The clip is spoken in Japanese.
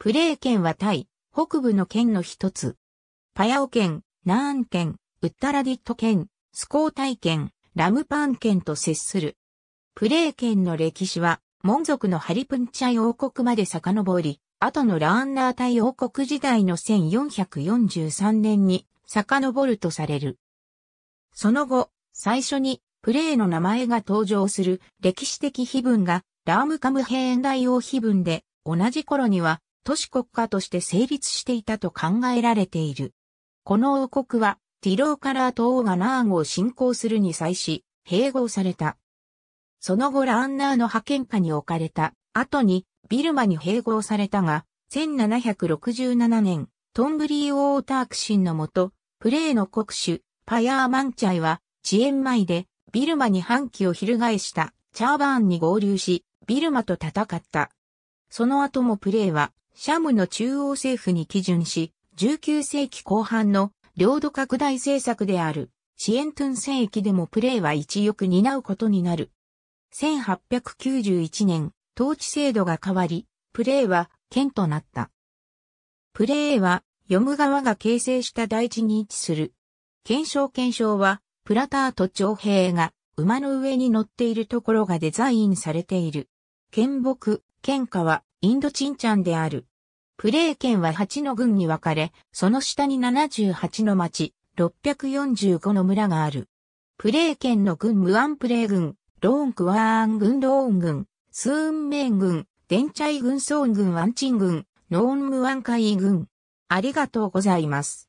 プレー県はタイ、北部の県の一つ。パヤオ県、ナーン県、ウッタラディット県、スコータイ県、ラムパン県と接する。プレー県の歴史は、モン族のハリプンチャイ王国まで遡り、後のラーンナータイ王国時代の1443年に遡るとされる。その後、最初にプレーの名前が登場する歴史的碑文がラームカムヘン大王碑文で、同じ頃には都市国家として成立していたと考えられている。この王国は、ティローから東がナーンを侵攻するに際し、併合された。その後ラーンナーの派遣下に置かれた後にビルマに併合されたが、1767年、トンブリー・オータークシンのもと、プレーの国主、パヤー・マンチャイは、遅延前で、ビルマに反旗を翻した、チャーバーンに合流し、ビルマと戦った。その後もプレーは、シャムの中央政府に基準し、19世紀後半の領土拡大政策であるシエントゥン戦役でもプレイは一翼担うことになる。1891年、統治制度が変わり、プレイは県となった。プレイは、読む側が形成した大地に位置する。検証検証は、プラターと徴兵が馬の上に乗っているところがデザインされている。剣木、剣下は、インドチンチャンである。プレー県は8の郡に分かれ、その下に78の町、645の村がある。プレー県の郡ムアンプレー郡、ローンクワーン郡ローン郡、スーンメーン郡、デンチャイ郡ソーン郡ワンチン郡、ノーンムワンカイ郡。ありがとうございます。